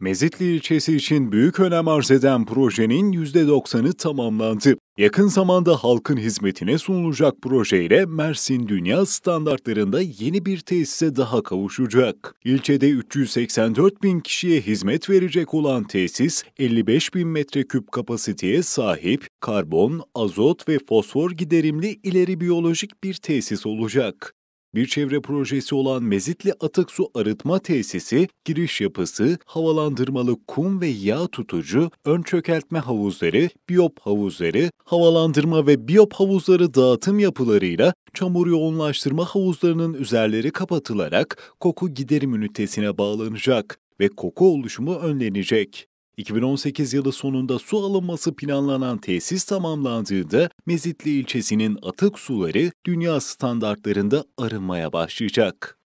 Mezitli ilçesi için büyük önem arz eden projenin %90'ı tamamlandı. Yakın zamanda halkın hizmetine sunulacak projeyle Mersin dünya standartlarında yeni bir tesise daha kavuşacak. İlçede 384 bin kişiye hizmet verecek olan tesis 55 bin metreküp kapasiteye sahip karbon, azot ve fosfor giderimli ileri biyolojik bir tesis olacak. Bir çevre projesi olan Mezitli Atık Su Arıtma Tesisi, giriş yapısı, havalandırmalı kum ve yağ tutucu, ön çökeltme havuzları, biyop havuzları, havalandırma ve biyop havuzları dağıtım yapılarıyla çamur yoğunlaştırma havuzlarının üzerleri kapatılarak koku giderim ünitesine bağlanacak ve koku oluşumu önlenecek. 2018 yılı sonunda su alınması planlanan tesis tamamlandığında Mezitli ilçesinin atık suları dünya standartlarında arınmaya başlayacak.